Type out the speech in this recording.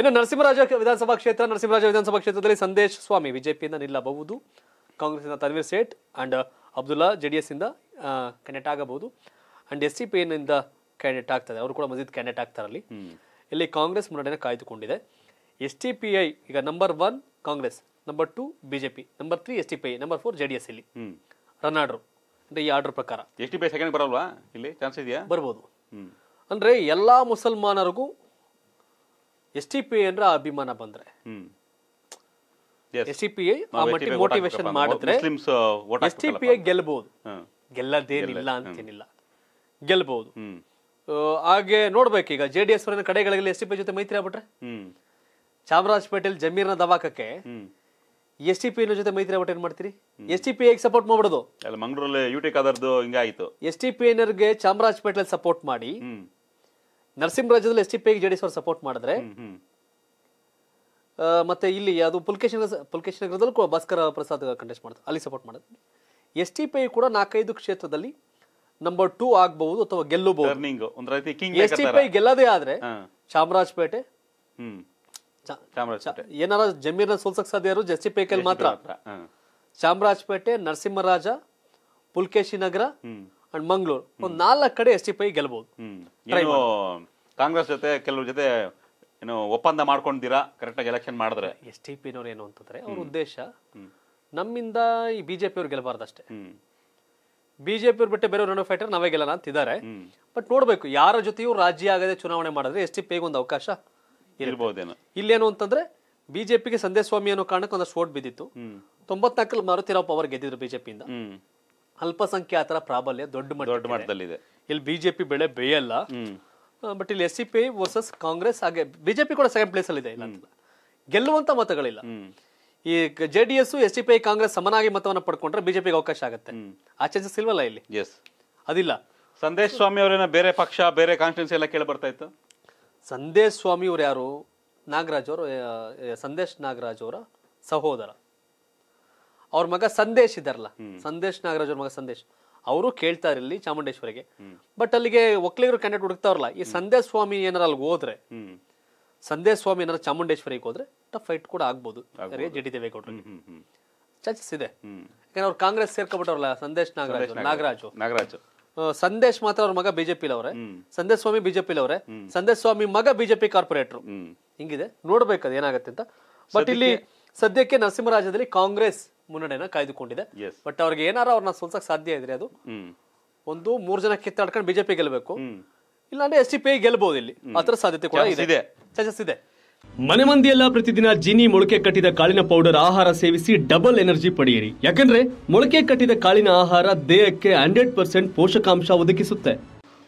ಇನ್ನು ನರಸಿಂಹರಾಜ ವಿಧಾನಸಭಾ ಕ್ಷೇತ್ರ ನರಸಿಂಹರಾಜ ವಿಧಾನಸಭಾ ಕ್ಷೇತ್ರದಲ್ಲಿ ಸಂದೇಶ್ ಸ್ವಾಮಿ ಬಿಜೆಪಿಯಿಂದ ನಿಲ್ಲಬಹುದು ಕಾಂಗ್ರೆಸ್ನಿಂದ Tanveer Sait and Abdulla J D ಎಸ್ಸಿಂದ ಆಗಬಹುದು ಅಂಡ್ ಎಸ್ ಸಿ ಪಿ ಎನ್ನಿಂದ ಕ್ಯಾಂಡಿಡೇಟ್ ಆಗ್ತದೆ ಅವರು ಕೂಡ ಮಜೀದ್ ಕ್ಯಾಂಡಿಡೇಟ್ ಆಗ್ತಾರೆ ಅಲ್ಲಿ ಇಲ್ಲಿ ಕಾಂಗ್ರೆಸ್ ಮುನ್ನಡೆಯನ್ನು ಕಾಯ್ದುಕೊಂಡಿದೆ ಎಸ್ ಟಿ ಪಿ ಐ ಈಗ number one Congress number two BJP number three S T P I number four J D S ಇಲ್ಲಿ ರನ್ ಆರ್ಡರ್ ಅಂದ್ರೆ ಈ ಆರ್ಡರ್ ಪ್ರಕಾರ S T P I second ಬರಲ್ವಾ ಇಲ್ಲಿ ಚಾನ್ಸ್ ಇದೆಯಾ ಬರ್ಬೋದು ಅಂದ್ರೆ ಎಲ್ಲಾ ಮುಸಲ್ಮಾನರಿಗೂ ಎಸ್ ಟಿ ಪಿ ಅಂದ್ರೆ ಅಭಿಮಾನ ಬಂದ್ರೆ ಎಸ್ ಟಿ ಪಿ ಆ ಮೋಟಿವೇಶನ್ ಮಾಡಿದ್ರೆ ಎಸ್ ಟಿ ಪಿ ಗೆಲ್ಬಹುದು ಗೆಲ್ಲದೇನಿಲ್ಲ ಅಂತೇನಿಲ್ಲ ಗೆಲ್ಬಹುದು ಹಾಗೆ ಈಗ ಜೆ ಡಿ ಎಸ್ ಕಡೆಗಳಲ್ಲಿ ಎಸ್ ಟಿ ಪಿ ಜೊತೆ ಮೈತ್ರಿ ಆಗ್ಬಿಟ್ರೆ ಚಾಮರಾಜಪೇಟೆಲ್ ಜಮೀರ್ನ ದವಾಕಕ್ಕೆ ಎಸ್ ಟಿ ಪಿ ಜೊತೆ ಮೈತ್ರಿ ಆಗ್ಬಿಟ್ಟು ಏನ್ ಮಾಡ್ತೀರಿ ಎಸ್ ಟಿ ಪಿ ಸಪೋರ್ಟ್ ಮಾಡ್ಬಿಡೋದು ಮಂಗಳೂರಲ್ಲಿ ಯುಟಿ ಕಾದರ್ದು ಹಿಂಗಾಯ್ತು ಎಸ್ ಟಿ ಪಿ ಚಾಮರಾಜ್ ಚಾಮರಾಜಪೇಟೆಲ್ ಸಪೋರ್ಟ್ ಮಾಡಿ ನರಸಿಂಹರಾಜದಲ್ಲಿ ಎಸ್ ಟಿ ಪಿ ಜೆಡಿಎಸ್ ಅವರು ಸಪೋರ್ಟ್ ಮಾಡಿದ್ರೆ ಮತ್ತೆ ಇಲ್ಲಿ ಅದು ಪುಲ್ಕೇಶ್ ಪುಲ್ಕೇಶ್ ನಗರದಲ್ಲೂ ಕೂಡ ಭಾಸ್ಕರ ಪ್ರಸಾದ್ ಕಂಟೆಸ್ಟ್ ಮಾಡ್ತಾರೆ ಅಲ್ಲಿ ಸಪೋರ್ಟ್ ಮಾಡೋದು ಎಸ್ ಟಿ ಪಿ ಕೂಡ ನಾಲ್ಕೈದು ಕ್ಷೇತ್ರದಲ್ಲಿ ನಂಬರ್ ಟೂ ಆಗಬಹುದು ಅಥವಾ ಗೆಲ್ಲಬಹುದು ಎಸ್ ಟಿ ಪಿ ಗೆಲ್ಲದೇ ಆದ್ರೆ ಚಾಮರಾಜಪೇಟೆ ಏನಾರ ಜಮೀನ ಸೋಲ್ಸಕ್ ಸಾಧ್ಯ ಎಸ್ ಟಿ ಪಿ ಮಾತ್ರ ಚಾಮರಾಜಪೇಟೆ ನರಸಿಂಹರಾಜ ಪುಲ್ಕೇಶಿ ನಗರ ಅಂಡ್ ಮಂಗಳೂರು ಒಂದು ನಾಲ್ಕು ಕಡೆ ಎಸ್ ಟಿ ಪೈ ಗೆಲ್ಬಹುದು ಕಾಂಗ್ರೆಸ್ ಜೊತೆ ಕೆಲವ್ರ ಜೊತೆ ಏನು ಒಪ್ಪಂದ ಕರೆಕ್ಟ್ ಆಗಿ ಎಲೆಕ್ಷನ್ ಮಾಡಿದ್ರೆ ಎಸ್ ಟಿ ಪಿನವ್ರು ಏನು ಅಂತಂದ್ರೆ ಅವ್ರ ಉದ್ದೇಶ ನಮ್ಮಿಂದ ಈ ಬಿಜೆಪಿ ಅವ್ರು ಗೆಲ್ಬಾರ್ದು ಅಷ್ಟೇ ಬಿಜೆಪಿ ಅವ್ರು ಬಿಟ್ಟು ಬೇರೆ ಫೈಟರ್ ನಾವೇ ಗೆಲ್ಲ ಅಂತಿದ್ದಾರೆ ಬಟ್ ನೋಡ್ಬೇಕು ಯಾರ ಜೊತೆಯೂ ರಾಜ್ಯ ಆಗದೆ ಚುನಾವಣೆ ಮಾಡಿದ್ರೆ ಎಸ್ ಟಿ ಪಿಗೆ ಒಂದು ಅವಕಾಶ ಇರ್ಬೋದೇನೋ ಇಲ್ಲೇನು ಅಂತಂದ್ರೆ ಬಿಜೆಪಿಗೆ ಸಂದೇಶ್ ಸ್ವಾಮಿ ಅನ್ನೋ ಕಾರಣಕ್ಕೆ ಒಂದಷ್ಟು ಓಟ್ ಬಿದ್ದಿತ್ತು ತೊಂಬತ್ನಾಲ್ಕಲ್ಲಿ ಮಾರುತಿರಾವ್ ಪವರ್ ಗೆದ್ದಿದ್ರು ಬಿಜೆಪಿಯಿಂದ ಅಲ್ಪಸಂಖ್ಯಾತರ ಪ್ರಾಬಲ್ಯ ದೊಡ್ಡ ಮಟ್ಟ ದೊಡ್ಡ ಮಟ್ಟದಲ್ಲಿದೆ ಇಲ್ಲಿ ಬಿಜೆಪಿ ಬೆಳೆ ಬೇಯಲ್ಲ ಬಟ್ ಇಲ್ಲಿ S C P versus Congress ಹಾಗೆ ಬಿಜೆಪಿ ಕೂಡ ಸೆಕೆಂಡ್ ಪ್ಲೇಸ್ ಅಲ್ಲಿ ಇದೆ ಇಲ್ಲ ಗೆಲ್ಲುವಂತ ಮತಗಳಿಲ್ಲ ಈ J D S S C P I Congress ಸಮನಾಗಿ ಮತವನ್ನು ಪಡ್ಕೊಂಡ್ರೆ ಬಿಜೆಪಿಗೆ ಅವಕಾಶ ಆಗುತ್ತೆ ಆ ಚಾನ್ಸಸ್ ಇಲ್ವಲ್ಲ ಇಲ್ಲಿ ಎಸ್ ಅದಿಲ್ಲ ಸಂದೇಶ್ ಸ್ವಾಮಿ ಅವರೇನ ಬೇರೆ ಪಕ್ಷ ಬೇರೆ ಕಾನ್ಸ್ಟಿಟ್ಯೂನ್ಸಿ ಎಲ್ಲ ಕೇಳಿ ಬರ್ತಾ ಇತ್ತು ಸಂದೇಶ್ ಸ್ವಾಮಿ ಅವರು ಯಾರು ನಾಗರಾಜ್ ಅವರು ಸಂದೇಶ್ ನಾಗರಾಜ್ ಅವರ ಸಹೋದರ ಅವ್ರ ಮಗ ಸಂದೇಶ್ ಇದಾರಲ್ಲ ಸಂದೇಶ್ ನಾಗರಾಜ್ ಅವ್ರ ಮಗ ಸಂದೇಶ್ ಅವರು ಕೇಳ್ತಾರೆ ಇಲ್ಲಿ ಚಾಮುಂಡೇಶ್ವರಿಗೆ ಬಟ್ ಅಲ್ಲಿಗೆ ಒಕ್ಕಲಿಗರು ಕ್ಯಾಂಡಿಡೇಟ್ ಹುಡುಕ್ತಾವ್ರಲ್ಲ ಈ ಸಂದೇಶ್ ಸ್ವಾಮಿ ಏನಾರ ಅಲ್ಲಿ ಹೋದ್ರೆ ಸಂದೇಶ್ ಸ್ವಾಮಿ ಏನಾರ ಚಾಮುಂಡೇಶ್ವರಿಗೆ ಹೋದ್ರೆ ಟಫ್ ಫೈಟ್ ಕೂಡ ಆಗ್ಬೋದು ಜೆ ಡಿ ದೇವೇಗೌಡರಿಗೆ ಚಾನ್ಸಸ್ ಇದೆ ಯಾಕಂದ್ರೆ ಅವ್ರು ಕಾಂಗ್ರೆಸ್ ಸೇರ್ಕೊಬಿಟ್ಟವ್ರಲ್ಲ ಸಂದೇಶ್ ನಾಗರಾಜ್ ನಾಗರಾಜು ನಾಗರಾಜ್ ಸಂದೇಶ್ ಮಾತ್ರ ಅವ್ರ ಮಗ ಬಿಜೆಪಿ ಲವ್ರೆ ಸಂದೇಶ್ ಸ್ವಾಮಿ ಬಿಜೆಪಿ ಲವ್ರೆ ಸಂದೇಶ್ ಸ್ವಾಮಿ ಮಗ ಬಿಜೆಪಿ ಕಾರ್ಪೊರೇಟರ್ ಹಿಂಗಿದೆ ನೋಡ್ಬೇಕು ಅದೇನಾಗತ್ತೆ ಅಂತ ಬಟ್ ಇಲ್ಲಿ ಸದ್ಯಕ್ಕೆ ನರಸಿಂಹರಾಜದಲ್ಲಿ ಕಾಂಗ್ರೆಸ್ ಮುನ್ನಡೆನ ಕಾಯ್ದುಕೊಂಡಿದೆ ಬಟ್ ಅವ್ರಿಗೆ ಏನಾರ ಅವ್ರನ್ನ ಸೋಲ್ಸಕ್ ಸಾಧ್ಯ ಇದ್ರೆ ಅದು ಒಂದು ಮೂರ್ ಜನ ಕಿತ್ತಾಡ್ಕೊಂಡು ಬಿಜೆಪಿ ಗೆಲ್ಲಬೇಕು ಇಲ್ಲಾಂದ್ರೆ ಎಸ್ ಟಿ ಪಿ ಗೆಲ್ಬಹುದು ಇಲ್ಲಿ ಆತರ ಸಾಧ್ಯತೆ ಕೂಡ ಇದೆ ಚಾನ್ಸಸ್ ಇದೆ ಮನೆ ಮಂದಿಯೆಲ್ಲ ಪ್ರತಿದಿನ ಜಿನಿ ಮೊಳಕೆ ಕಟ್ಟಿದ ಕಾಳಿನ ಪೌಡರ್ ಆಹಾರ ಸೇವಿಸಿ ಡಬಲ್ ಎನರ್ಜಿ ಪಡೆಯಿರಿ ಯಾಕಂದ್ರೆ ಮೊಳಕೆ ಕಟ್ಟಿದ ಕಾಳಿನ ಆಹಾರ ದೇಹಕ್ಕೆ ಹಂಡ್ರೆಡ್ ಪರ್ಸೆಂಟ್ ಪೋಷಕಾಂಶ ಒದಗಿಸುತ್ತೆ